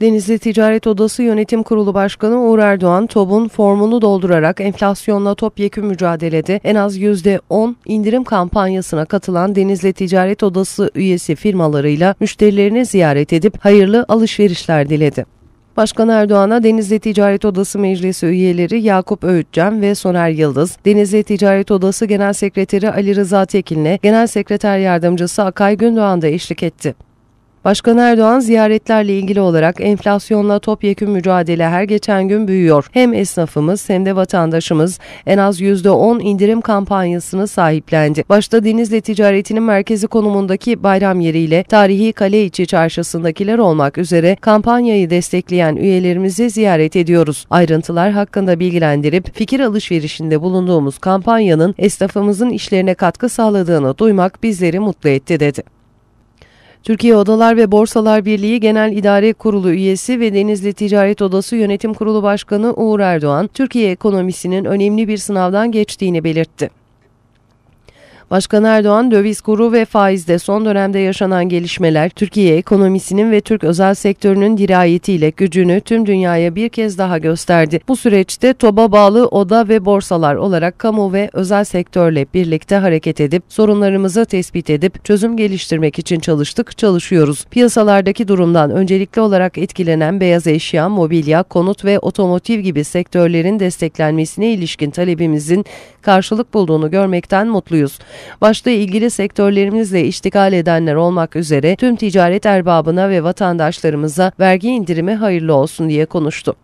Denizli Ticaret Odası Yönetim Kurulu Başkanı Uğur Erdoğan, TOB'un formunu doldurarak enflasyonla topyekün mücadelede en az %10 indirim kampanyasına katılan Denizli Ticaret Odası üyesi firmalarıyla müşterilerini ziyaret edip hayırlı alışverişler diledi. Başkan Erdoğan'a Denizli Ticaret Odası Meclisi üyeleri Yakup Öğütcem ve Soner Yıldız, Denizli Ticaret Odası Genel Sekreteri Ali Rıza Tekin'le Genel Sekreter Yardımcısı Akay Gündoğan da eşlik etti. Başkan Erdoğan ziyaretlerle ilgili olarak enflasyonla topyekün mücadele her geçen gün büyüyor. Hem esnafımız hem de vatandaşımız en az %10 indirim kampanyasını sahiplendi. Başta Denizli ticaretinin merkezi konumundaki bayram yeriyle tarihi kale içi çarşısındakiler olmak üzere kampanyayı destekleyen üyelerimizi ziyaret ediyoruz. Ayrıntılar hakkında bilgilendirip fikir alışverişinde bulunduğumuz kampanyanın esnafımızın işlerine katkı sağladığını duymak bizleri mutlu etti dedi. Türkiye Odalar ve Borsalar Birliği Genel İdare Kurulu üyesi ve Denizli Ticaret Odası Yönetim Kurulu Başkanı Uğur Erdoğan, Türkiye ekonomisinin önemli bir sınavdan geçtiğini belirtti. Başkan Erdoğan döviz kuru ve faizde son dönemde yaşanan gelişmeler Türkiye ekonomisinin ve Türk özel sektörünün dirayetiyle gücünü tüm dünyaya bir kez daha gösterdi. Bu süreçte TOB'a bağlı oda ve borsalar olarak kamu ve özel sektörle birlikte hareket edip sorunlarımızı tespit edip çözüm geliştirmek için çalıştık, çalışıyoruz. Piyasalardaki durumdan öncelikli olarak etkilenen beyaz eşya, mobilya, konut ve otomotiv gibi sektörlerin desteklenmesine ilişkin talebimizin karşılık bulduğunu görmekten mutluyuz. Başta ilgili sektörlerimizle iştigal edenler olmak üzere tüm ticaret erbabına ve vatandaşlarımıza vergi indirimi hayırlı olsun diye konuştu.